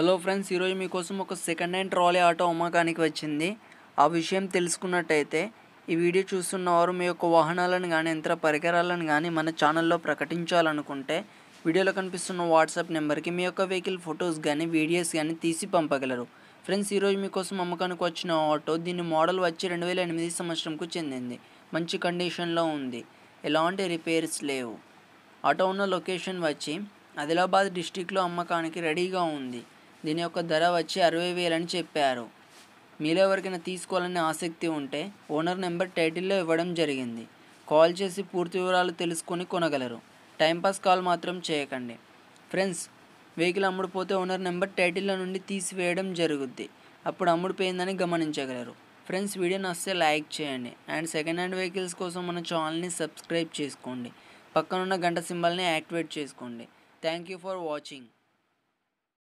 hello friends ఈరోజు మీకోసం ఒక సెకండ్ హ్యాండ్ ట్రాలీ ఆటో అమ్మకానికి వచ్చింది ఆ విషయం తెలుసుకున్నట్టయితే ఈ వీడియో చూస్తున్న వారు మీ యొక్క వాహనాలను కానీ ఇంత పరికరాలను కానీ మన ఛానల్లో ప్రకటించాలనుకుంటే వీడియోలో కనిపిస్తున్న వాట్సాప్ నెంబర్కి మీ యొక్క వెహికల్ ఫొటోస్ కానీ వీడియోస్ కానీ తీసి పంపగలరు ఫ్రెండ్స్ ఈరోజు మీకోసం అమ్మకానికి వచ్చిన ఆటో దీని మోడల్ వచ్చి రెండు వేల ఎనిమిది సంవత్సరంకు చెందింది మంచి కండిషన్లో ఉంది ఎలాంటి రిపేర్స్ లేవు ఆటో ఉన్న లొకేషన్ వచ్చి ఆదిలాబాద్ డిస్టిక్లో అమ్మకానికి రెడీగా ఉంది దీని యొక్క ధర వచ్చి అరవై వేలని చెప్పారు మీలో ఎవరికైనా తీసుకోవాలనే ఆసక్తి ఉంటే ఓనర్ నెంబర్ టైటిల్లో ఇవ్వడం జరిగింది కాల్ చేసి పూర్తి వివరాలు తెలుసుకొని కొనగలరు టైంపాస్ కాల్ మాత్రం చేయకండి ఫ్రెండ్స్ వెహికల్ అమ్ముడుపోతే ఓనర్ నెంబర్ టైటిల్లో నుండి తీసివేయడం జరుగుద్ది అప్పుడు అమ్ముడిపోయిందని గమనించగలరు ఫ్రెండ్స్ వీడియో నస్తే లైక్ చేయండి అండ్ సెకండ్ హ్యాండ్ వెహికల్స్ కోసం మన ఛానల్ని సబ్స్క్రైబ్ చేసుకోండి పక్కనున్న గంట సింబల్ని యాక్టివేట్ చేసుకోండి థ్యాంక్ యూ ఫర్ వాచింగ్